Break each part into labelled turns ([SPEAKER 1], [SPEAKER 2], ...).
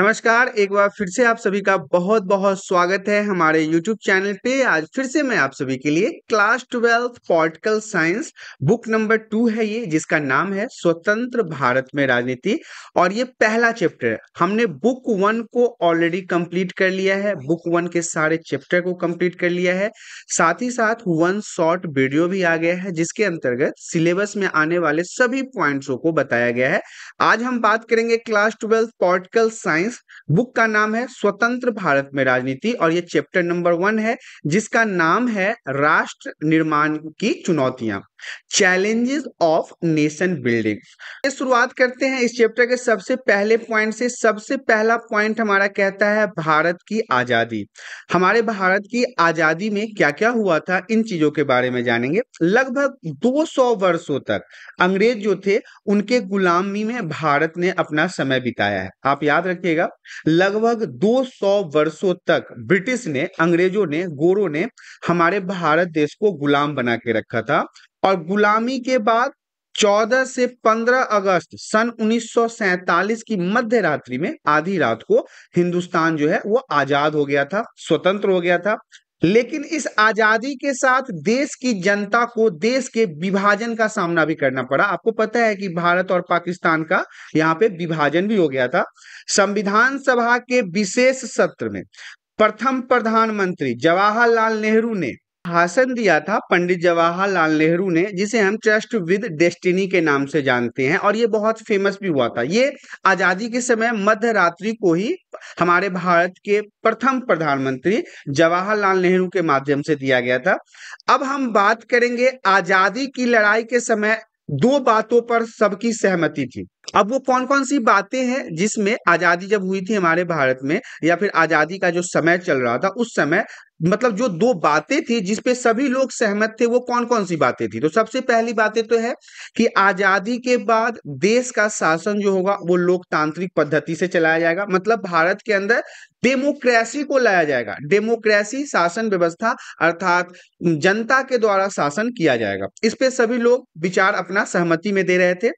[SPEAKER 1] नमस्कार एक बार फिर से आप सभी का बहुत बहुत स्वागत है हमारे YouTube चैनल पे आज फिर से मैं आप सभी के लिए class twelfth political science book number two है ये जिसका नाम है स्वतंत्र भारत में राजनीति और ये पहला चैप्टर है हमने बुक वन को ऑलरेडी कंप्लीट कर लिया है बुक वन के सारे चैप्टर को कंप्लीट कर लिया है साथ ही साथ वन शॉर्ट वीडियो भी आ गया है जिसके अंतर्गत सिलेबस में आने वाले सभी पॉइंट्सों को बताया गया है आज हम बात करेंगे class twelfth political science science book का नाम है स्वतंत्र भारत में राजनीति और ये चैप्टर नंबर वन है जिसका नाम है राष्ट्र निर्माण की चुनौतियां चैलेंजेस ऑफ नेशन बिल्डिंग शुरुआत करते हैं इस चैप्टर के सबसे पहले पॉइंट से सबसे पहला पॉइंट हमारा कहता है भारत की आजादी हमारे भारत की आजादी में क्या क्या हुआ था इन चीजों के बारे में जानेंगे लगभग 200 वर्षों तक अंग्रेज जो थे उनके गुलामी में भारत ने अपना समय बिताया है आप याद रखिएगा लगभग 200 वर्षों तक ब्रिटिश ने अंग्रेजों ने गोरों ने हमारे भारत देश को गुलाम बना के रखा था और गुलामी के बाद 14 से 15 अगस्त सन 1947 की मध्य रात्रि में आधी रात को हिंदुस्तान जो है वो आजाद हो गया था स्वतंत्र हो गया था लेकिन इस आजादी के साथ देश की जनता को देश के विभाजन का सामना भी करना पड़ा आपको पता है कि भारत और पाकिस्तान का यहाँ पे विभाजन भी हो गया था संविधान सभा के विशेष सत्र में प्रथम प्रधानमंत्री जवाहरलाल नेहरू ने भाषण दिया था पंडित जवाहरलाल नेहरू ने जिसे हम ट्रस्ट विद डेस्टिनी के नाम से जानते हैं और ये बहुत फेमस भी हुआ था ये आजादी के समय मध्य रात्रि को ही हमारे भारत के प्रथम प्रधानमंत्री जवाहरलाल नेहरू के माध्यम से दिया गया था अब हम बात करेंगे आजादी की लड़ाई के समय दो बातों पर सबकी सहमति थी अब वो कौन कौन सी बातें हैं जिसमें आजादी जब हुई थी हमारे भारत में या फिर आजादी का जो समय चल रहा था उस समय मतलब जो दो बातें थी जिसपे सभी लोग सहमत थे वो कौन कौन सी बातें थी तो सबसे पहली बातें तो है कि आजादी के बाद देश का शासन जो होगा वो लोकतांत्रिक पद्धति से चलाया जाएगा मतलब भारत के अंदर डेमोक्रेसी को लाया जाएगा डेमोक्रेसी शासन व्यवस्था अर्थात जनता के द्वारा शासन किया जाएगा इस पे सभी लोग विचार अपना सहमति में दे रहे थे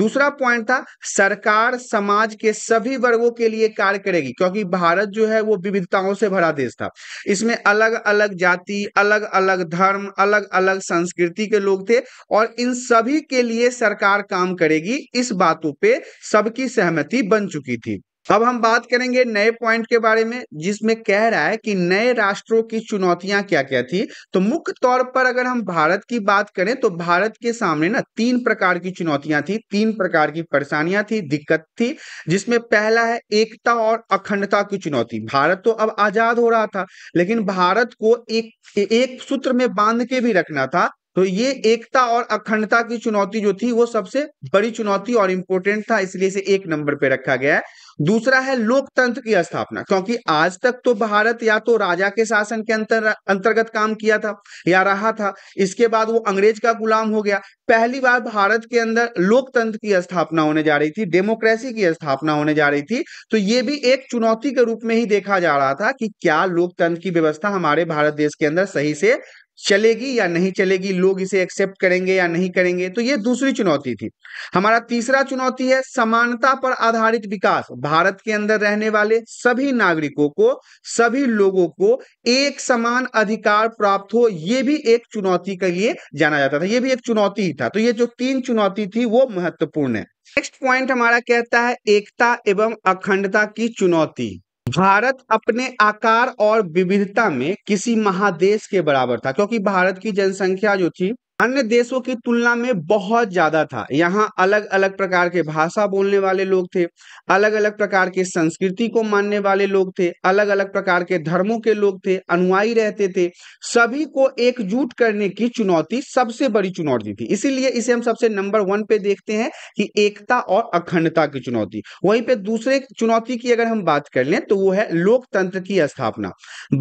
[SPEAKER 1] दूसरा पॉइंट था सरकार समाज के सभी वर्गों के लिए कार्य करेगी क्योंकि भारत जो है वो विविधताओं से भरा देश था इसमें अलग अलग जाति अलग अलग धर्म अलग अलग संस्कृति के लोग थे और इन सभी के लिए सरकार काम करेगी इस बातों पे सबकी सहमति बन चुकी थी अब हम बात करेंगे नए पॉइंट के बारे में जिसमें कह रहा है कि नए राष्ट्रों की चुनौतियां क्या क्या थी तो मुख्य तौर पर अगर हम भारत की बात करें तो भारत के सामने ना तीन प्रकार की चुनौतियां थी तीन प्रकार की परेशानियां थी दिक्कत थी जिसमें पहला है एकता और अखंडता की चुनौती भारत तो अब आजाद हो रहा था लेकिन भारत को एक एक सूत्र में बांध के भी रखना था तो ये एकता और अखंडता की चुनौती जो थी वो सबसे बड़ी चुनौती और इंपोर्टेंट था इसलिए इसे एक नंबर पे रखा गया है दूसरा है लोकतंत्र की स्थापना क्योंकि आज तक तो भारत या तो राजा के शासन के अंतर अंतर्गत काम किया था या रहा था इसके बाद वो अंग्रेज का गुलाम हो गया पहली बार भारत के अंदर लोकतंत्र की स्थापना होने जा रही थी डेमोक्रेसी की स्थापना होने जा रही थी तो ये भी एक चुनौती के रूप में ही देखा जा रहा था कि क्या लोकतंत्र की व्यवस्था हमारे भारत देश के अंदर सही से चलेगी या नहीं चलेगी लोग इसे एक्सेप्ट करेंगे या नहीं करेंगे तो ये दूसरी चुनौती थी हमारा तीसरा चुनौती है समानता पर आधारित विकास भारत के अंदर रहने वाले सभी नागरिकों को सभी लोगों को एक समान अधिकार प्राप्त हो ये भी एक चुनौती के लिए जाना जाता था ये भी एक चुनौती ही था तो ये जो तीन चुनौती थी वो महत्वपूर्ण है नेक्स्ट पॉइंट हमारा कहता है एकता एवं अखंडता की चुनौती भारत अपने आकार और विविधता में किसी महादेश के बराबर था क्योंकि भारत की जनसंख्या जो थी अन्य देशों की तुलना में बहुत ज्यादा था यहाँ अलग अलग प्रकार के भाषा बोलने वाले लोग थे अलग अलग प्रकार के संस्कृति को मानने वाले लोग थे अलग अलग प्रकार के धर्मों के लोग थे अनुयायी रहते थे सभी को एकजुट करने की चुनौती सबसे बड़ी चुनौती थी इसीलिए इसे हम सबसे नंबर वन पे देखते हैं कि एकता और अखंडता की चुनौती वहीं पर दूसरे चुनौती की अगर हम बात कर लें तो वो है लोकतंत्र की स्थापना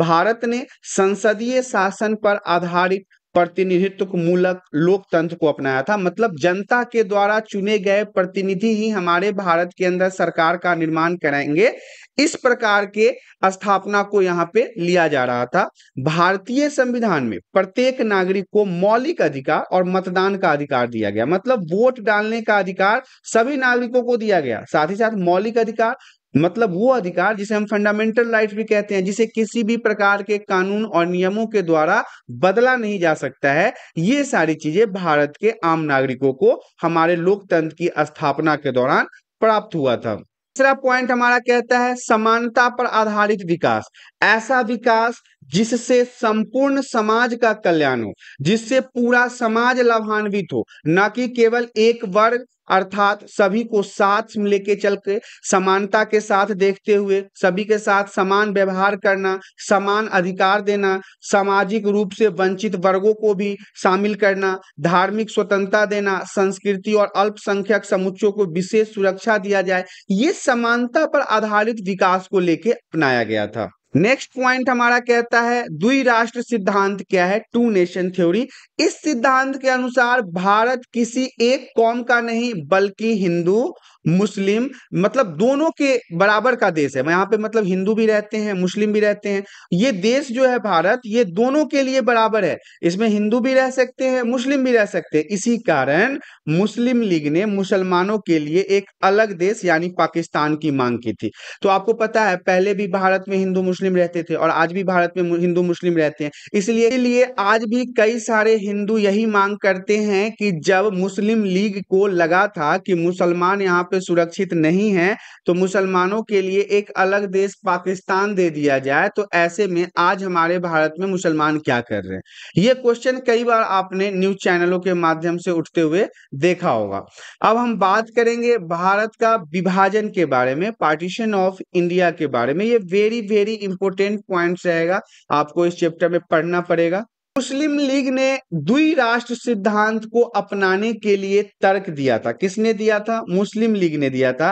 [SPEAKER 1] भारत ने संसदीय शासन पर आधारित प्रतिनिधित्व मूलक लोकतंत्र को अपनाया था मतलब जनता के द्वारा चुने गए प्रतिनिधि ही हमारे भारत के अंदर सरकार का निर्माण करेंगे इस प्रकार के स्थापना को यहाँ पे लिया जा रहा था भारतीय संविधान में प्रत्येक नागरिक को मौलिक अधिकार और मतदान का अधिकार दिया गया मतलब वोट डालने का अधिकार सभी नागरिकों को दिया गया साथ ही साथ मौलिक अधिकार मतलब वो अधिकार जिसे हम फंडामेंटल राइट भी कहते हैं जिसे किसी भी प्रकार के कानून और नियमों के द्वारा बदला नहीं जा सकता है ये सारी चीजें भारत के आम नागरिकों को हमारे लोकतंत्र की स्थापना के दौरान प्राप्त हुआ था तीसरा पॉइंट हमारा कहता है समानता पर आधारित विकास ऐसा विकास जिससे संपूर्ण समाज का कल्याण हो जिससे पूरा समाज लाभान्वित हो न कि केवल एक वर्ग अर्थात सभी को साथ लेके चल के समानता के साथ देखते हुए सभी के साथ समान व्यवहार करना समान अधिकार देना सामाजिक रूप से वंचित वर्गों को भी शामिल करना धार्मिक स्वतंत्रता देना संस्कृति और अल्पसंख्यक समुच्चों को विशेष सुरक्षा दिया जाए ये समानता पर आधारित विकास को लेके अपनाया गया था नेक्स्ट पॉइंट हमारा कहता है द्वि राष्ट्र सिद्धांत क्या है टू नेशन थ्योरी इस सिद्धांत के अनुसार भारत किसी एक कौम का नहीं बल्कि हिंदू मुस्लिम मतलब दोनों के बराबर का देश है यहाँ पे मतलब हिंदू भी रहते हैं मुस्लिम भी रहते हैं ये देश जो है भारत ये दोनों के लिए बराबर है इसमें हिंदू भी रह सकते हैं मुस्लिम भी रह सकते हैं इसी कारण मुस्लिम लीग ने मुसलमानों के लिए एक अलग देश यानी पाकिस्तान की मांग की थी तो आपको पता है पहले भी भारत में हिंदू मुस्लिम रहते थे और आज भी भारत में हिंदू मुस्लिम रहते हैं इसलिए आज भी कई सारे हिंदू यही मांग करते हैं कि जब मुस्लिम लीग को लगा था कि मुसलमान यहाँ पे सुरक्षित नहीं है तो मुसलमानों के लिए एक अलग देश पाकिस्तान दे दिया जाए तो ऐसे में आज हमारे भारत में मुसलमान क्या कर रहे हैं ये क्वेश्चन कई बार आपने न्यूज चैनलों के माध्यम से उठते हुए देखा होगा अब हम बात करेंगे भारत का विभाजन के बारे में पार्टीशन ऑफ इंडिया के बारे में ये वेरी वेरी इंपोर्टेंट पॉइंट्स रहेगा आपको इस चैप्टर में पढ़ना पड़ेगा मुस्लिम लीग ने दुई राष्ट्र सिद्धांत को अपनाने के लिए तर्क दिया था किसने दिया था मुस्लिम लीग ने दिया था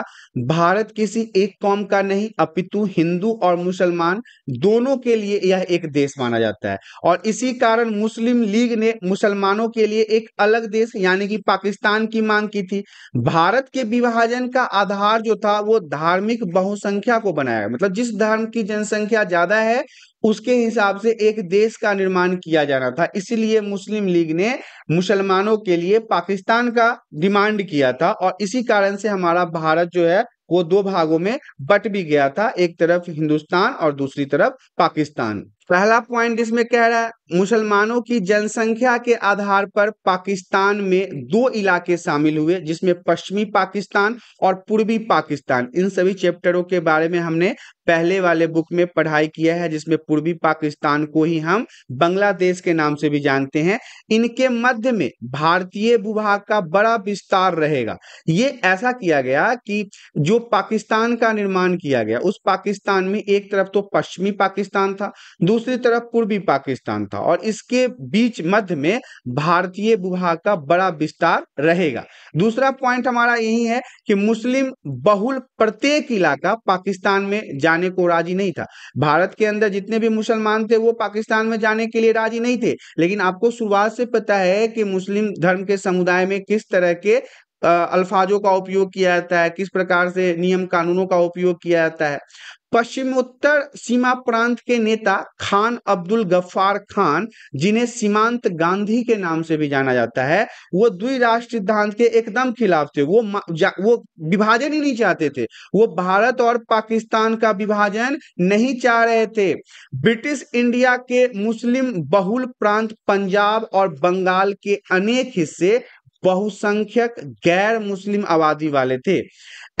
[SPEAKER 1] भारत किसी एक कौम का नहीं अपितु हिंदू और मुसलमान दोनों के लिए यह एक देश माना जाता है और इसी कारण मुस्लिम लीग ने मुसलमानों के लिए एक अलग देश यानी कि पाकिस्तान की मांग की थी भारत के विभाजन का आधार जो था वो धार्मिक बहुसंख्या को बनाया मतलब जिस धर्म की जनसंख्या ज्यादा है उसके हिसाब से एक देश का निर्माण किया जाना था इसीलिए मुस्लिम लीग ने मुसलमानों के लिए पाकिस्तान का डिमांड किया था और इसी कारण से हमारा भारत जो है वो दो भागों में बट भी गया था एक तरफ हिंदुस्तान और दूसरी तरफ पाकिस्तान पहला पॉइंट इसमें कह रहा है मुसलमानों की जनसंख्या के आधार पर पाकिस्तान में दो इलाके शामिल हुए जिसमें पश्चिमी पाकिस्तान और पूर्वी पाकिस्तान इन सभी चैप्टरों के बारे में हमने पहले वाले बुक में पढ़ाई किया है जिसमें पूर्वी पाकिस्तान को ही हम बांग्लादेश के नाम से भी जानते हैं इनके मध्य में भारतीय भूभाग का बड़ा विस्तार रहेगा ये ऐसा किया गया कि जो पाकिस्तान का निर्माण किया गया उस पाकिस्तान में एक तरफ तो पश्चिमी पाकिस्तान था दूसरी तरफ पूर्वी पाकिस्तान था और इसके बीच मध्य में भारतीय भूभाग का बड़ा विस्तार रहेगा दूसरा पॉइंट हमारा यही है कि मुस्लिम बहुल प्रत्येक इलाका पाकिस्तान में जाने जाने को राजी नहीं था भारत के अंदर जितने भी मुसलमान थे वो पाकिस्तान में जाने के लिए राजी नहीं थे लेकिन आपको शुरुआत से पता है कि मुस्लिम धर्म के समुदाय में किस तरह के अल्फाजों का उपयोग किया जाता है किस प्रकार से नियम कानूनों का उपयोग किया जाता है पश्चिमोत्तर सीमा प्रांत के नेता खान अब्दुल गफ्फार खान जिन्हें सीमांत गांधी के नाम से भी जाना जाता है वो द्विराष्ट्र सिद्धांत के एकदम खिलाफ थे वो वो विभाजन ही नहीं चाहते थे वो भारत और पाकिस्तान का विभाजन नहीं चाह रहे थे ब्रिटिश इंडिया के मुस्लिम बहुल प्रांत पंजाब और बंगाल के अनेक हिस्से बहुसंख्यक गैर मुस्लिम आबादी वाले थे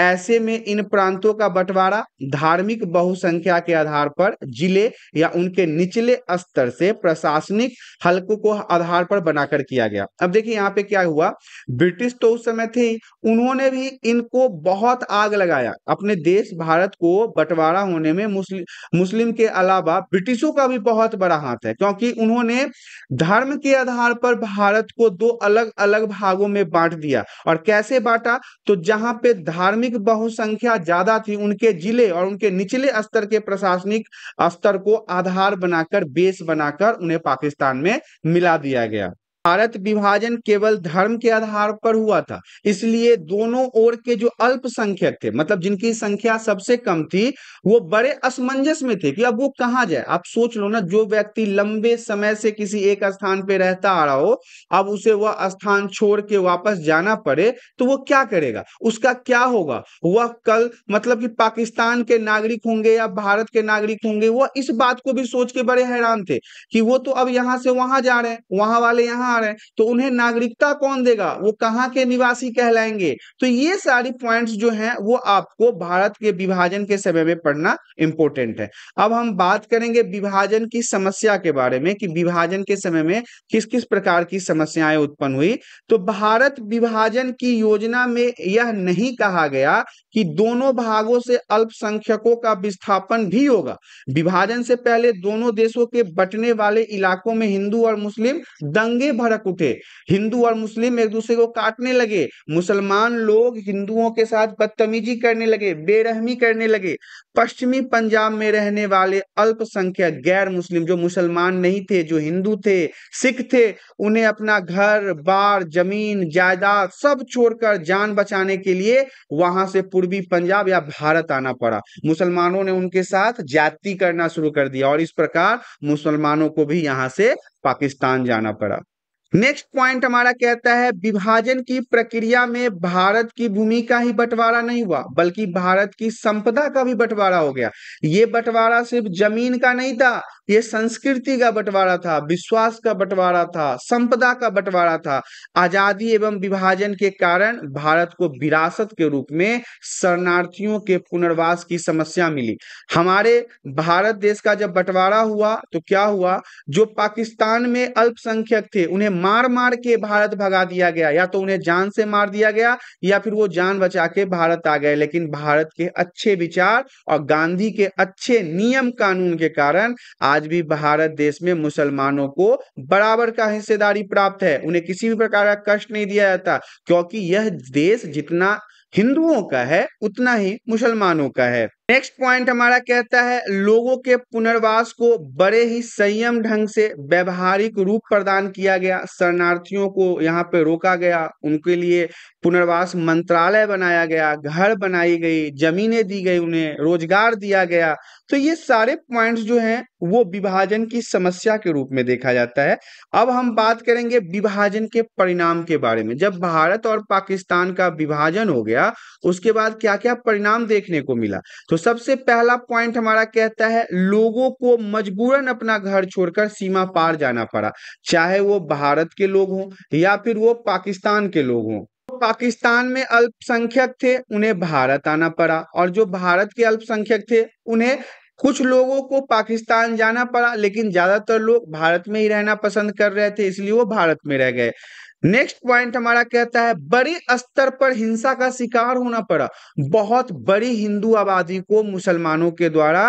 [SPEAKER 1] ऐसे में इन प्रांतों का बंटवारा धार्मिक बहुसंख्या के आधार पर जिले या उनके निचले स्तर से प्रशासनिक हलकों को आधार पर बनाकर किया गया अब देखिए यहाँ पे क्या हुआ ब्रिटिश तो उस समय थे उन्होंने भी इनको बहुत आग लगाया अपने देश भारत को बंटवारा होने में मुस्लिम मुस्लिम के अलावा ब्रिटिशों का भी बहुत बड़ा हाथ है क्योंकि उन्होंने धर्म के आधार पर भारत को दो अलग अलग भागों में बांट दिया और कैसे बांटा तो जहां पे धार्मिक बहुसंख्या ज्यादा थी उनके जिले और उनके निचले स्तर के प्रशासनिक स्तर को आधार बनाकर बेस बनाकर उन्हें पाकिस्तान में मिला दिया गया भारत विभाजन केवल धर्म के आधार पर हुआ था इसलिए दोनों ओर के जो अल्पसंख्यक थे मतलब जिनकी संख्या सबसे कम थी वो बड़े असमंजस में थे कि अब वो कहाँ जाए आप सोच लो ना जो व्यक्ति लंबे समय से किसी एक स्थान पे रहता आ रहा हो अब उसे वह स्थान छोड़ के वापस जाना पड़े तो वो क्या करेगा उसका क्या होगा वह कल मतलब कि पाकिस्तान के नागरिक होंगे या भारत के नागरिक होंगे वह इस बात को भी सोच के बड़े हैरान थे कि वो तो अब यहां से वहां जा रहे हैं वहां वाले यहाँ बाहर हैं तो उन्हें नागरिकता कौन देगा वो कहाँ के निवासी कहलाएंगे तो ये सारी पॉइंट्स जो हैं वो आपको भारत के विभाजन के समय में पढ़ना इंपॉर्टेंट है अब हम बात करेंगे विभाजन की समस्या के बारे में कि विभाजन के समय में किस किस प्रकार की समस्याएं उत्पन्न हुई तो भारत विभाजन की योजना में यह नहीं कहा गया कि दोनों भागों से अल्पसंख्यकों का विस्थापन भी होगा विभाजन से पहले दोनों देशों के बटने वाले इलाकों में हिंदू और मुस्लिम दंगे भर भड़क उठे हिंदू और मुस्लिम एक दूसरे को काटने लगे मुसलमान लोग हिंदुओं के साथ बदतमीजी करने लगे बेरहमी करने लगे पश्चिमी पंजाब में रहने वाले अल्पसंख्यक गैर मुस्लिम जो मुसलमान नहीं थे जो हिंदू थे सिख थे उन्हें अपना घर बार जमीन जायदाद सब छोड़कर जान बचाने के लिए वहां से पूर्वी पंजाब या भारत आना पड़ा मुसलमानों ने उनके साथ जाति करना शुरू कर दिया और इस प्रकार मुसलमानों को भी यहां से पाकिस्तान जाना पड़ा नेक्स्ट पॉइंट हमारा कहता है विभाजन की प्रक्रिया में भारत की भूमि का ही बंटवारा नहीं हुआ बल्कि भारत की संपदा का भी बंटवारा हो गया ये बंटवारा सिर्फ जमीन का नहीं था ये संस्कृति का बंटवारा था विश्वास का बंटवारा था संपदा का बंटवारा था आजादी एवं विभाजन के कारण भारत को विरासत के रूप में शरणार्थियों के पुनर्वास की समस्या मिली हमारे भारत देश का जब बंटवारा हुआ तो क्या हुआ जो पाकिस्तान में अल्पसंख्यक थे उन्हें मार मार के भारत भगा दिया गया या तो उन्हें जान से मार दिया गया या फिर वो जान बचा के भारत आ गए लेकिन भारत के अच्छे विचार और गांधी के अच्छे नियम कानून के कारण आज भी भारत देश में मुसलमानों को बराबर का हिस्सेदारी प्राप्त है उन्हें किसी भी प्रकार का कष्ट नहीं दिया जाता क्योंकि यह देश जितना हिंदुओं का है उतना ही मुसलमानों का है नेक्स्ट पॉइंट हमारा कहता है लोगों के पुनर्वास को बड़े ही संयम ढंग से व्यवहारिक रूप प्रदान किया गया शरणार्थियों को यहाँ पे रोका गया उनके लिए पुनर्वास मंत्रालय बनाया गया घर बनाई गई जमीनें दी गई उन्हें रोजगार दिया गया तो ये सारे पॉइंट्स जो हैं वो विभाजन की समस्या के रूप में देखा जाता है अब हम बात करेंगे विभाजन के परिणाम के बारे में जब भारत और पाकिस्तान का विभाजन हो गया उसके बाद क्या क्या परिणाम देखने को मिला तो सबसे पहला पॉइंट हमारा कहता है लोगों को मजबूरन अपना घर छोड़कर सीमा पार जाना पड़ा चाहे वो भारत के लोग हों या फिर वो पाकिस्तान के लोग हों पाकिस्तान में अल्पसंख्यक थे उन्हें भारत आना पड़ा और जो भारत के अल्पसंख्यक थे उन्हें कुछ लोगों को पाकिस्तान जाना पड़ा लेकिन ज्यादातर लोग भारत में ही रहना पसंद कर रहे थे इसलिए वो भारत में रह गए नेक्स्ट पॉइंट हमारा कहता है बड़े स्तर पर हिंसा का शिकार होना पड़ा बहुत बड़ी हिंदू आबादी को मुसलमानों के द्वारा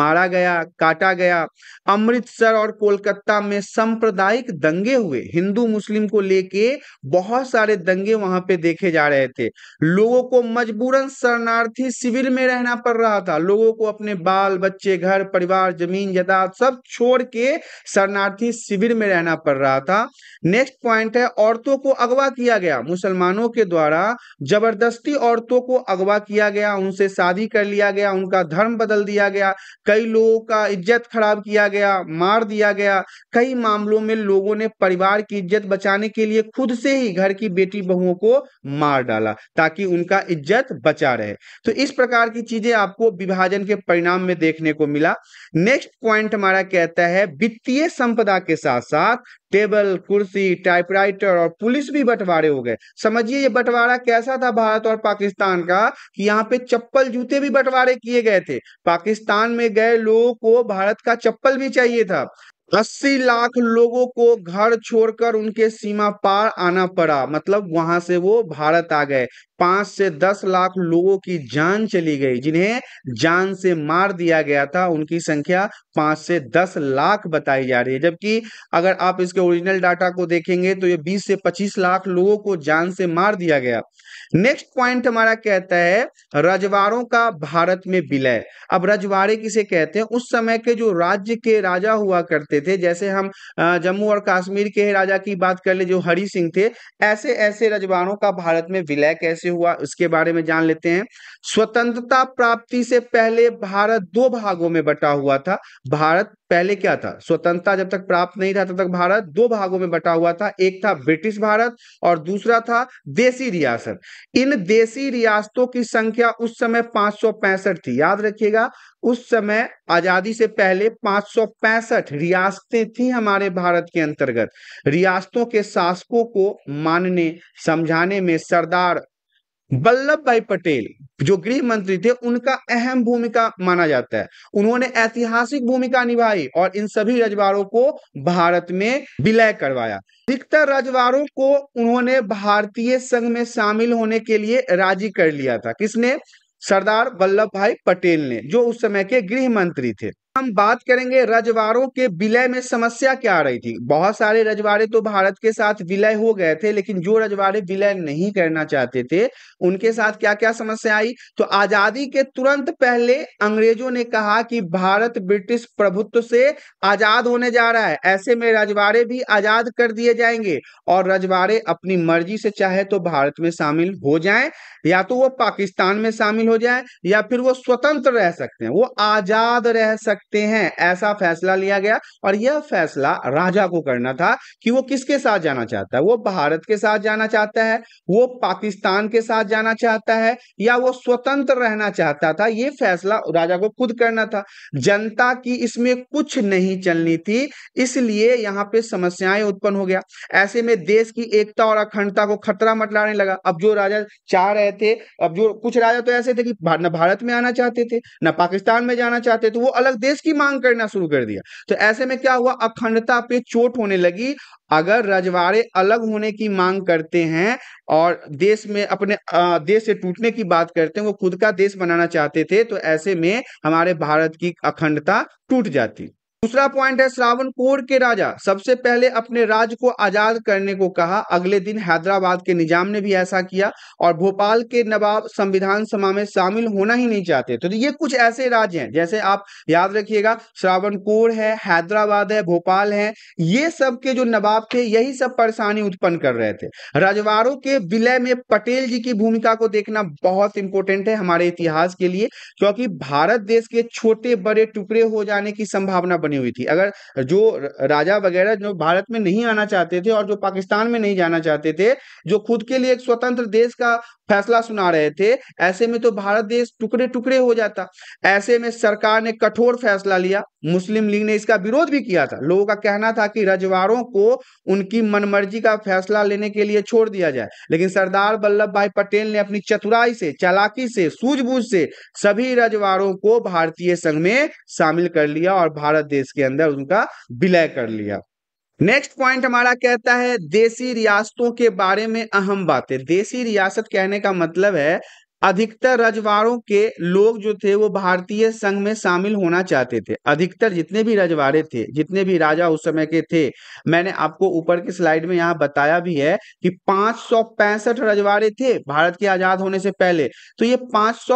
[SPEAKER 1] मारा गया काटा गया अमृतसर और कोलकाता में सांप्रदायिक दंगे हुए हिंदू मुस्लिम को लेके बहुत सारे दंगे वहां पे देखे जा रहे थे लोगों को मजबूरन शरणार्थी शिविर में रहना पड़ रहा था लोगों को अपने बाल बच्चे घर परिवार जमीन जायदाद सब छोड़ के शरणार्थी शिविर में रहना पड़ रहा था नेक्स्ट पॉइंट है और औरतों को अगवा किया गया मुसलमानों के द्वारा जबरदस्ती औरतों को अगवा किया गया उनसे शादी कर लिया गया उनका धर्म बदल दिया गया कई लोगों का इज्जत खराब किया गया मार दिया गया कई मामलों में लोगों ने परिवार की इज्जत बचाने के लिए खुद से ही घर की बेटी बहुओं को मार डाला ताकि उनका इज्जत बचा रहे तो इस प्रकार की चीजें आपको विभाजन के परिणाम में देखने को मिला नेक्स्ट पॉइंट हमारा कहता है वित्तीय संपदा के साथ साथ टेबल कुर्सी टाइपराइटर और पुलिस भी बंटवारे हो गए समझिए ये बंटवारा कैसा था भारत और पाकिस्तान का कि यहाँ पे चप्पल जूते भी बंटवारे किए गए थे पाकिस्तान में गए लोगों को भारत का चप्पल भी चाहिए था अस्सी लाख लोगों को घर छोड़कर उनके सीमा पार आना पड़ा मतलब वहां से वो भारत आ गए पांच से दस लाख लोगों की जान चली गई जिन्हें जान से मार दिया गया था उनकी संख्या पांच से दस लाख बताई जा रही है जबकि अगर आप इसके ओरिजिनल डाटा को देखेंगे तो ये बीस से पच्चीस लाख लोगों को जान से मार दिया गया नेक्स्ट पॉइंट हमारा कहता है रजवाड़ों का भारत में विलय अब रजवाड़े किसे कहते हैं उस समय के जो राज्य के राजा हुआ करते थे जैसे हम जम्मू और कश्मीर के राजा की बात कर ले जो हरि सिंह थे ऐसे ऐसे रजवाड़ों का भारत में विलय कैसे हुआ उसके बारे में जान लेते हैं स्वतंत्रता प्राप्ति से पहले भारत दो भागों में बटा हुआ था भारत पहले क्या था स्वतंत्रता जब तक प्राप्त नहीं था तब तक भारत दो भागों में बटा हुआ था एक था ब्रिटिश भारत और दूसरा था देसी रियासत इन देसी रियासतों की संख्या उस समय पांच थी याद रखिएगा उस समय आजादी से पहले पांच रियासतें थी हमारे भारत के अंतर्गत रियासतों के शासकों को मानने समझाने में सरदार वल्लभ भाई पटेल जो गृह मंत्री थे उनका अहम भूमिका माना जाता है उन्होंने ऐतिहासिक भूमिका निभाई और इन सभी रजवाड़ों को भारत में विलय करवाया अधिकतर रजवाड़ों को उन्होंने भारतीय संघ में शामिल होने के लिए राजी कर लिया था किसने सरदार वल्लभ भाई पटेल ने जो उस समय के गृह मंत्री थे हम बात करेंगे रजवाड़ों के विलय में समस्या क्या आ रही थी बहुत सारे रजवाड़े तो भारत के साथ विलय हो गए थे लेकिन जो रजवाड़े विलय नहीं करना चाहते थे उनके साथ क्या क्या समस्या आई तो आजादी के तुरंत पहले अंग्रेजों ने कहा कि भारत ब्रिटिश प्रभुत्व से आजाद होने जा रहा है ऐसे में रजवाड़े भी आजाद कर दिए जाएंगे और रजवाड़े अपनी मर्जी से चाहे तो भारत में शामिल हो जाए या तो वो पाकिस्तान में शामिल हो जाए या फिर वो स्वतंत्र रह सकते हैं वो आजाद रह सकते सकते हैं ऐसा फैसला लिया गया और यह फैसला राजा को करना था कि वो किसके साथ जाना चाहता है वो भारत के साथ जाना चाहता है वो पाकिस्तान के साथ जाना चाहता है या वो स्वतंत्र रहना चाहता था ये फैसला राजा को खुद करना था जनता की इसमें कुछ नहीं चलनी थी इसलिए यहाँ पे समस्याएं उत्पन्न हो गया ऐसे में देश की एकता और अखंडता को खतरा मटलाने लगा अब जो राजा चाह रहे थे अब जो कुछ राजा तो ऐसे थे कि न भारत में आना चाहते थे न पाकिस्तान में जाना चाहते थे वो अलग देश विशेष की मांग करना शुरू कर दिया तो ऐसे में क्या हुआ अखंडता पे चोट होने लगी अगर रजवाड़े अलग होने की मांग करते हैं और देश में अपने देश से टूटने की बात करते हैं वो खुद का देश बनाना चाहते थे तो ऐसे में हमारे भारत की अखंडता टूट जाती दूसरा पॉइंट है श्रावण कोर के राजा सबसे पहले अपने राज्य को आजाद करने को कहा अगले दिन हैदराबाद के निजाम ने भी ऐसा किया और भोपाल के नवाब संविधान सभा में शामिल होना ही नहीं चाहते तो ये कुछ ऐसे राज्य हैं जैसे आप याद रखिएगा श्रावण कोर है हैदराबाद है भोपाल है ये सब के जो नवाब थे यही सब परेशानी उत्पन्न कर रहे थे रजवाड़ों के विलय में पटेल जी की भूमिका को देखना बहुत इंपॉर्टेंट है हमारे इतिहास के लिए क्योंकि भारत देश के छोटे बड़े टुकड़े हो जाने की संभावना बनी बनी हुई थी अगर जो राजा वगैरह जो भारत में नहीं आना चाहते थे और जो पाकिस्तान में नहीं जाना चाहते थे जो खुद के लिए एक स्वतंत्र देश का फैसला सुना रहे थे ऐसे में तो भारत देश टुकड़े टुकड़े हो जाता ऐसे में सरकार ने कठोर फैसला लिया मुस्लिम लीग ने इसका विरोध भी किया था लोगों का कहना था कि रजवाड़ों को उनकी मनमर्जी का फैसला लेने के लिए छोड़ दिया जाए लेकिन सरदार वल्लभ भाई पटेल ने अपनी चतुराई से चालाकी से सूझबूझ से सभी रजवाड़ों को भारतीय संघ में शामिल कर लिया और भारत देश के अंदर उनका विलय कर लिया नेक्स्ट पॉइंट हमारा कहता है देसी रियासतों के बारे में अहम बातें देसी रियासत कहने का मतलब है अधिकतर रजवाड़ों के लोग जो थे वो भारतीय संघ में शामिल होना चाहते थे अधिकतर जितने भी रजवाड़े थे जितने भी राजा उस समय के थे मैंने आपको ऊपर की स्लाइड में यहाँ बताया भी है कि पांच रजवाड़े थे भारत के आजाद होने से पहले तो ये पांच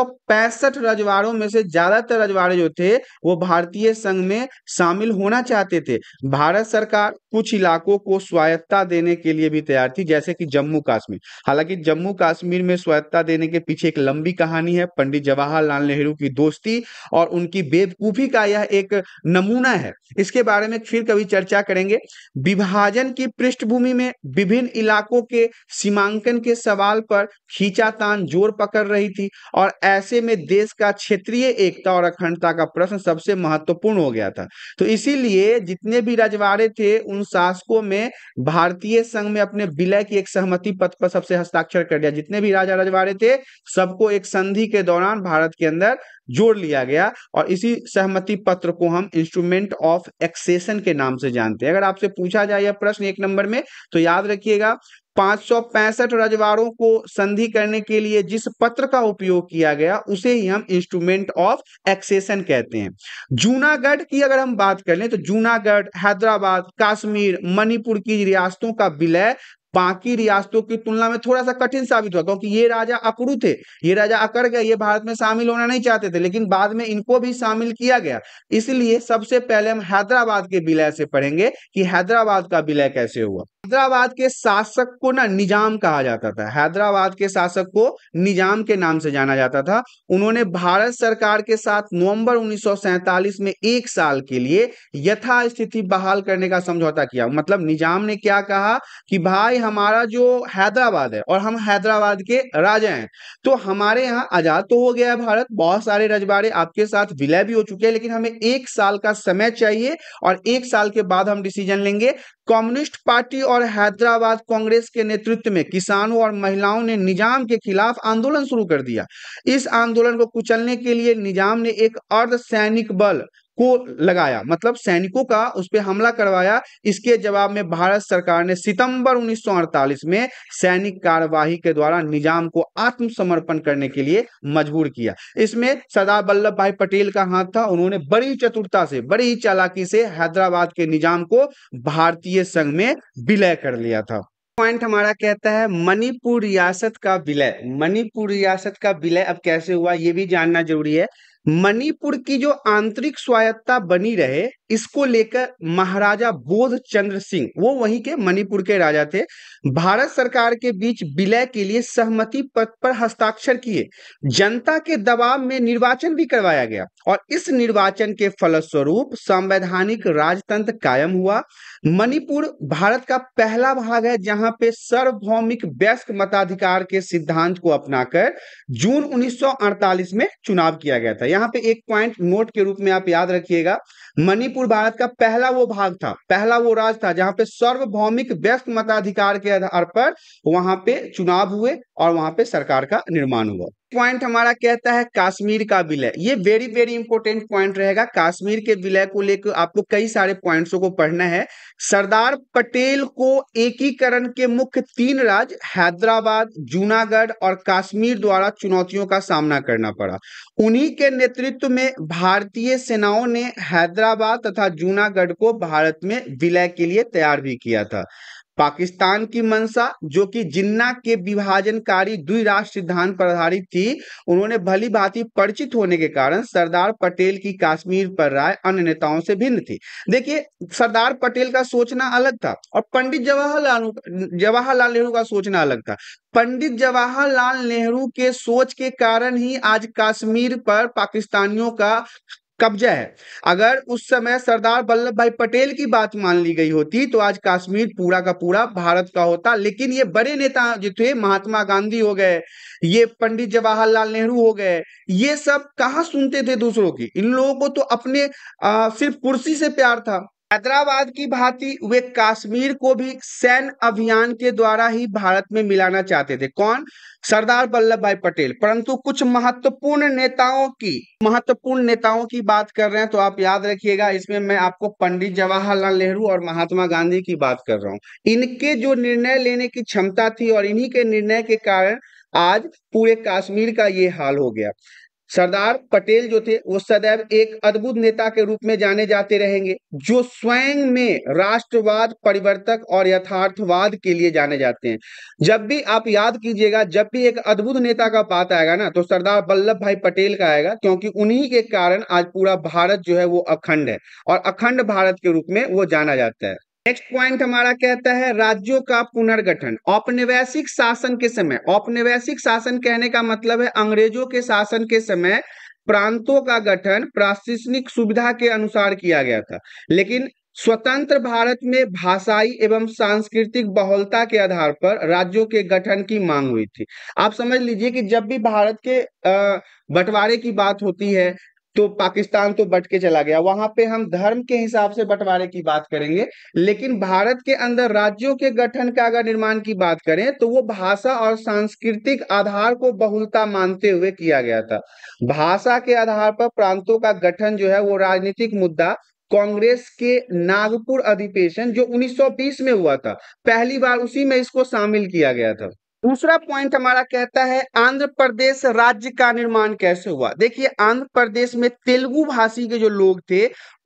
[SPEAKER 1] रजवाड़ों में से ज्यादातर रजवाड़े जो थे वो भारतीय संघ में शामिल होना चाहते थे भारत सरकार कुछ इलाकों को स्वायत्ता देने के लिए भी तैयार थी जैसे कि जम्मू कश्मीर हालांकि जम्मू कश्मीर में स्वायत्ता देने के पीछे एक लंबी कहानी है पंडित जवाहरलाल नेहरू की दोस्ती और उनकी बेवकूफी का यह एक नमूना है इसके बारे में फिर कभी चर्चा करेंगे विभाजन की पृष्ठभूमि में विभिन्न इलाकों के सीमांकन के सवाल पर खींचातान जोर पकड़ रही थी और ऐसे में देश का क्षेत्रीय एकता और अखंडता का प्रश्न सबसे महत्वपूर्ण हो गया था तो इसीलिए जितने भी रजवाड़े थे उन शासकों में भारतीय संघ में अपने विलय की एक सहमति पत्र पर सबसे हस्ताक्षर कर दिया जितने भी राजा रजवाड़े थे सब सबको एक संधि के दौरान भारत के अंदर जोड़ लिया गया और इसी सहमति पत्र को हम इंस्ट्रूमेंट ऑफ एक्सेशन के नाम से जानते हैं अगर आपसे पूछा जाए यह प्रश्न एक नंबर में तो याद रखिएगा पांच रजवाड़ों को संधि करने के लिए जिस पत्र का उपयोग किया गया उसे ही हम इंस्ट्रूमेंट ऑफ एक्सेशन कहते हैं जूनागढ़ की अगर हम बात कर लें तो जूनागढ़ हैदराबाद काश्मीर मणिपुर की रियासतों का विलय बाकी रियासतों की तुलना में थोड़ा सा कठिन साबित हुआ क्योंकि ये राजा अकड़ू थे ये राजा अकड़ गए ये भारत में शामिल होना नहीं चाहते थे लेकिन बाद में इनको भी शामिल किया गया इसलिए सबसे पहले हम हैदराबाद के विलय से पढ़ेंगे कि हैदराबाद का विलय कैसे हुआ हैदराबाद के शासक को ना निजाम कहा जाता था हैदराबाद के शासक को निजाम के नाम से जाना जाता था उन्होंने भारत सरकार के साथ नवंबर 1947 में एक साल के लिए यथास्थिति बहाल करने का समझौता किया मतलब निजाम ने क्या कहा कि भाई हमारा जो हैदराबाद है और हम हैदराबाद के राजा हैं तो हमारे यहाँ आजाद तो हो गया है भारत बहुत सारे रजबाड़े आपके साथ विलय भी हो चुके हैं लेकिन हमें एक साल का समय चाहिए और एक साल के बाद हम डिसीजन लेंगे कम्युनिस्ट पार्टी और हैदराबाद कांग्रेस के नेतृत्व में किसानों और महिलाओं ने निजाम के खिलाफ आंदोलन शुरू कर दिया इस आंदोलन को कुचलने के लिए निजाम ने एक अर्ध सैनिक बल को लगाया मतलब सैनिकों का उस पर हमला करवाया इसके जवाब में भारत सरकार ने सितंबर 1948 में सैनिक कार्यवाही के द्वारा निजाम को आत्मसमर्पण करने के लिए मजबूर किया इसमें सरदार वल्लभ भाई पटेल का हाथ था उन्होंने बड़ी चतुरता से बड़ी चालाकी से हैदराबाद के निजाम को भारतीय संघ में विलय कर लिया था पॉइंट हमारा कहता है मणिपुर रियासत का विलय मणिपुर रियासत का विलय अब कैसे हुआ ये भी जानना जरूरी है मणिपुर की जो आंतरिक स्वायत्ता बनी रहे इसको लेकर महाराजा बोध चंद्र सिंह वो वहीं के मणिपुर के राजा थे भारत सरकार के बीच विलय के लिए सहमति पत्र पर हस्ताक्षर किए जनता के दबाव में निर्वाचन भी करवाया गया और इस निर्वाचन के फलस्वरूप संवैधानिक राजतंत्र कायम हुआ मणिपुर भारत का पहला भाग है जहां पे सार्वभौमिक व्यस्क मताधिकार के सिद्धांत को अपनाकर जून 1948 में चुनाव किया गया था यहाँ पे एक पॉइंट नोट के रूप में आप याद रखिएगा मणिपुर मणिपुर भारत का पहला वो भाग था पहला वो राज था जहां पे सार्वभौमिक व्यस्त मताधिकार के आधार पर वहां पे चुनाव हुए और वहां पे सरकार का निर्माण हुआ पॉइंट हमारा कहता है कश्मीर का विलय ये वेरी वेरी इंपॉर्टेंट पॉइंट रहेगा कश्मीर के विलय को लेकर आपको कई सारे पॉइंट्सों को पढ़ना है सरदार पटेल को एकीकरण के मुख्य तीन राज्य हैदराबाद जूनागढ़ और कश्मीर द्वारा चुनौतियों का सामना करना पड़ा उन्हीं के नेतृत्व में भारतीय सेनाओं ने हैदराबाद तथा जूनागढ़ को भारत में विलय के लिए तैयार भी किया था पाकिस्तान की मंशा जो कि जिन्ना के विभाजनकारी द्विराष्ट्र सिद्धांत पर आधारित थी उन्होंने भली भांति परिचित होने के कारण सरदार पटेल की कश्मीर पर राय अन्य नेताओं से भिन्न थी देखिए सरदार पटेल का सोचना अलग था और पंडित जवाहरलाल जवाहरलाल नेहरू का सोचना अलग था पंडित जवाहरलाल नेहरू के सोच के कारण ही आज कश्मीर पर पाकिस्तानियों का कब्जा है अगर उस समय सरदार वल्लभ भाई पटेल की बात मान ली गई होती तो आज कश्मीर पूरा का पूरा भारत का होता लेकिन ये बड़े नेता जो थे महात्मा गांधी हो गए ये पंडित जवाहरलाल नेहरू हो गए ये सब कहाँ सुनते थे दूसरों की इन लोगों को तो अपने आ, सिर्फ कुर्सी से प्यार था हैदराबाद की भांति वे कश्मीर को भी सैन्य अभियान के द्वारा ही भारत में मिलाना चाहते थे कौन सरदार वल्लभ भाई पटेल परंतु कुछ महत्वपूर्ण नेताओं की महत्वपूर्ण नेताओं की बात कर रहे हैं तो आप याद रखिएगा इसमें मैं आपको पंडित जवाहरलाल नेहरू और महात्मा गांधी की बात कर रहा हूं इनके जो निर्णय लेने की क्षमता थी और इन्हीं के निर्णय के कारण आज पूरे कश्मीर का ये हाल हो गया सरदार पटेल जो थे वो सदैव एक अद्भुत नेता के रूप में जाने जाते रहेंगे जो स्वयं में राष्ट्रवाद परिवर्तक और यथार्थवाद के लिए जाने जाते हैं जब भी आप याद कीजिएगा जब भी एक अद्भुत नेता का बात आएगा ना तो सरदार वल्लभ भाई पटेल का आएगा क्योंकि उन्हीं के कारण आज पूरा भारत जो है वो अखंड है और अखंड भारत के रूप में वो जाना जाता है नेक्स्ट पॉइंट हमारा कहता है राज्यों का पुनर्गठन औपनिवेशिक शासन के समय औपनिवेशिक शासन कहने का मतलब है अंग्रेजों के शासन के समय प्रांतों का गठन प्रशासनिक सुविधा के अनुसार किया गया था लेकिन स्वतंत्र भारत में भाषाई एवं सांस्कृतिक बहुलता के आधार पर राज्यों के गठन की मांग हुई थी आप समझ लीजिए कि जब भी भारत के बंटवारे की बात होती है तो पाकिस्तान तो बट के चला गया वहां पे हम धर्म के हिसाब से बंटवारे की बात करेंगे लेकिन भारत के अंदर राज्यों के गठन का अगर निर्माण की बात करें तो वो भाषा और सांस्कृतिक आधार को बहुलता मानते हुए किया गया था भाषा के आधार पर प्रांतों का गठन जो है वो राजनीतिक मुद्दा कांग्रेस के नागपुर अधिवेशन जो 1920 में हुआ था पहली बार उसी में इसको शामिल किया गया था दूसरा पॉइंट हमारा कहता है आंध्र प्रदेश राज्य का निर्माण कैसे हुआ देखिए आंध्र प्रदेश में तेलुगु भाषी के जो लोग थे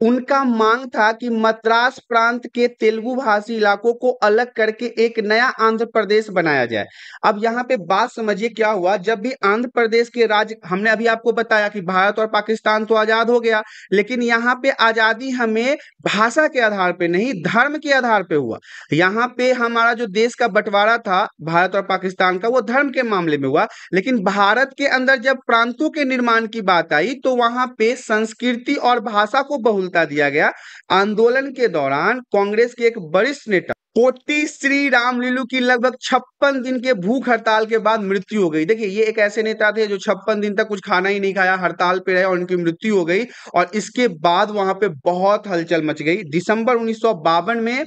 [SPEAKER 1] उनका मांग था कि मद्रास प्रांत के तेलुगु भाषी इलाकों को अलग करके एक नया आंध्र प्रदेश बनाया जाए अब यहाँ पे बात समझिए क्या हुआ जब भी आंध्र प्रदेश के राज्य हमने अभी आपको बताया कि भारत और पाकिस्तान तो आजाद हो गया लेकिन यहाँ पे आजादी हमें भाषा के आधार पे नहीं धर्म के आधार पे हुआ यहाँ पे हमारा जो देश का बंटवारा था भारत और पाकिस्तान का वो धर्म के मामले में हुआ लेकिन भारत के अंदर जब प्रांतों के निर्माण की बात आई तो वहां पे संस्कृति और भाषा को बहुल क्षमता दिया गया आंदोलन के दौरान कांग्रेस के एक वरिष्ठ नेता पोती श्री रामलीलू की लगभग छप्पन दिन के भूख हड़ताल के बाद मृत्यु हो गई देखिए ये एक ऐसे नेता थे जो छप्पन दिन तक कुछ खाना ही नहीं खाया हड़ताल पे रहे और उनकी मृत्यु हो गई और इसके बाद वहां पे बहुत हलचल मच गई दिसंबर उन्नीस में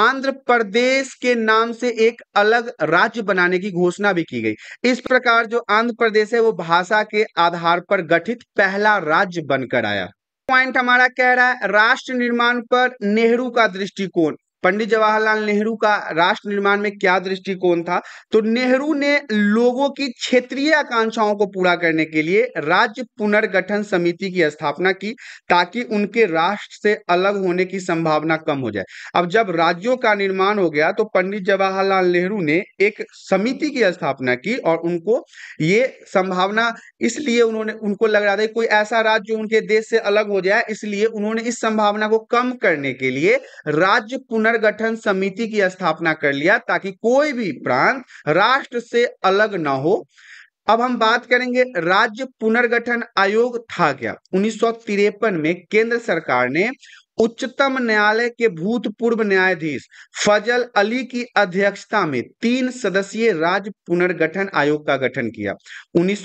[SPEAKER 1] आंध्र प्रदेश के नाम से एक अलग राज्य बनाने की घोषणा भी की गई इस प्रकार जो आंध्र प्रदेश है वो भाषा के आधार पर गठित पहला राज्य बनकर आया पॉइंट हमारा कह रहा है राष्ट्र निर्माण पर नेहरू का दृष्टिकोण पंडित जवाहरलाल नेहरू का राष्ट्र निर्माण में क्या दृष्टिकोण था तो नेहरू ने लोगों की क्षेत्रीय आकांक्षाओं को पूरा करने के लिए राज्य पुनर्गठन समिति की स्थापना की ताकि उनके राष्ट्र से अलग होने की संभावना कम हो जाए अब जब राज्यों का निर्माण हो गया तो पंडित जवाहरलाल नेहरू ने एक समिति की स्थापना की और उनको ये संभावना इसलिए उन्होंने उनको लग रहा था कोई ऐसा राज्य उनके देश से अलग हो जाए इसलिए उन्होंने इस संभावना को कम करने के लिए राज्य पुनर् पुनर्गठन समिति की स्थापना कर लिया ताकि कोई भी प्रांत राष्ट्र से अलग ना हो अब हम बात करेंगे राज्य पुनर्गठन आयोग था क्या उन्नीस में केंद्र सरकार ने उच्चतम न्यायालय के भूतपूर्व न्यायाधीश फजल अली की अध्यक्षता में तीन सदस्यीय राज्य पुनर्गठन आयोग का गठन किया उन्नीस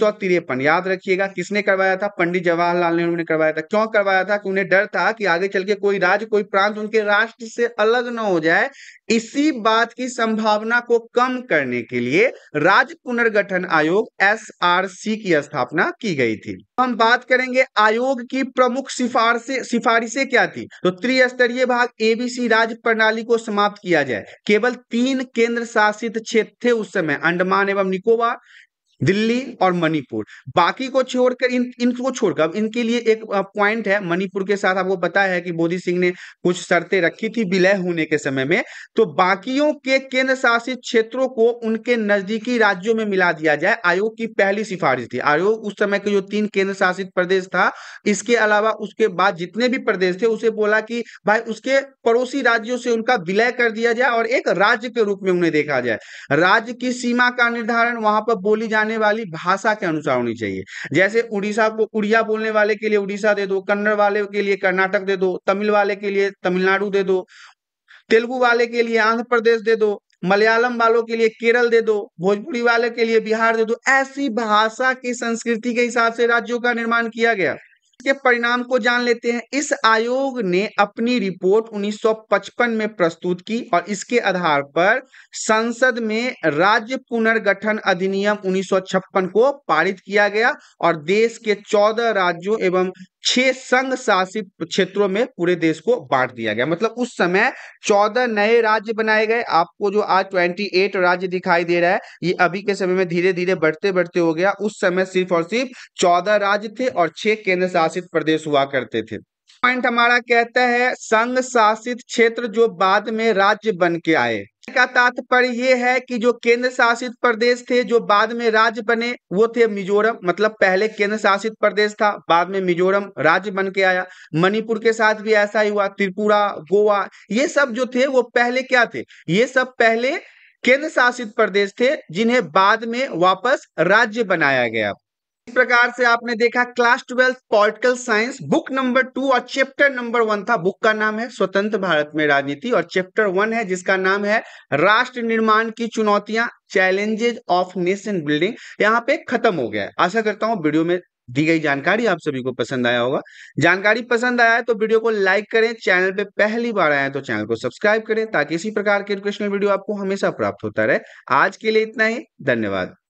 [SPEAKER 1] याद रखिएगा किसने करवाया था पंडित जवाहरलाल नेहरू ने करवाया था क्यों करवाया था कि उन्हें डर था कि आगे चल के कोई राज्य कोई प्रांत उनके राष्ट्र से अलग न हो जाए इसी बात की संभावना को कम करने के लिए राज्य पुनर्गठन आयोग एस की स्थापना की गई थी हम बात करेंगे आयोग की प्रमुख सिफारसे सिफारिशें क्या थी तो त्रिस्तरीय भाग एबीसी राज्य प्रणाली को समाप्त किया जाए केवल तीन केंद्र शासित क्षेत्र थे उस समय अंडमान एवं निकोबार दिल्ली और मणिपुर बाकी को छोड़कर इन इनको छोड़कर इनके लिए एक पॉइंट है मणिपुर के साथ आपको पता है कि मोदी सिंह ने कुछ शर्तें रखी थी विलय होने के समय में तो बाकियों के केंद्र शासित क्षेत्रों को उनके नजदीकी राज्यों में मिला दिया जाए आयोग की पहली सिफारिश थी आयोग उस समय के जो तीन केंद्र शासित प्रदेश था इसके अलावा उसके बाद जितने भी प्रदेश थे उसे बोला कि भाई उसके पड़ोसी राज्यों से उनका विलय कर दिया जाए और एक राज्य के रूप में उन्हें देखा जाए राज्य की सीमा का निर्धारण वहां पर बोली जाने जाने वाली भाषा के अनुसार होनी चाहिए जैसे उड़ीसा को उड़िया बोलने वाले के लिए उड़ीसा दे दो कन्नड़ वाले के लिए कर्नाटक दे दो तमिल वाले के लिए तमिलनाडु दे दो तेलुगु वाले के लिए आंध्र प्रदेश दे दो मलयालम वालों के लिए केरल दे दो भोजपुरी वाले के लिए बिहार दे दो ऐसी भाषा की संस्कृति के हिसाब से राज्यों का निर्माण किया गया के परिणाम को जान लेते हैं इस आयोग ने अपनी रिपोर्ट 1955 में प्रस्तुत की और इसके आधार पर संसद में राज्य पुनर्गठन अधिनियम 1956 को पारित किया गया और देश के 14 राज्यों एवं छह संघ शासित क्षेत्रों में पूरे देश को बांट दिया गया मतलब उस समय चौदह नए राज्य बनाए गए आपको जो आज ट्वेंटी एट राज्य दिखाई दे रहा है ये अभी के समय में धीरे धीरे बढ़ते बढ़ते हो गया उस समय सिर्फ और सिर्फ चौदह राज्य थे और छह केंद्र शासित प्रदेश हुआ करते थे पॉइंट हमारा कहता है संघ शासित क्षेत्र जो बाद में राज्य बन के आए का तात्पर्य ये है कि जो केंद्र शासित प्रदेश थे जो बाद में राज्य बने वो थे मिजोरम मतलब पहले केंद्र शासित प्रदेश था बाद में मिजोरम राज्य बन के आया मणिपुर के साथ भी ऐसा ही हुआ त्रिपुरा गोवा ये सब जो थे वो पहले क्या थे ये सब पहले केंद्र शासित प्रदेश थे जिन्हें बाद में वापस राज्य बनाया गया इस प्रकार से आपने देखा class twelfth political science book number two और चैप्टर नंबर वन था बुक का नाम है स्वतंत्र भारत में राजनीति और चैप्टर वन है जिसका नाम है राष्ट्र निर्माण की चुनौतियां चैलेंजेज ऑफ नेशन बिल्डिंग यहाँ पे खत्म हो गया है आशा करता हूं वीडियो में दी गई जानकारी आप सभी को पसंद आया होगा जानकारी पसंद आया है तो वीडियो को लाइक करें चैनल पे पहली बार आए तो चैनल को सब्सक्राइब करें ताकि इसी प्रकार के एजुकेशनल वीडियो आपको हमेशा प्राप्त होता रहे आज के लिए इतना ही धन्यवाद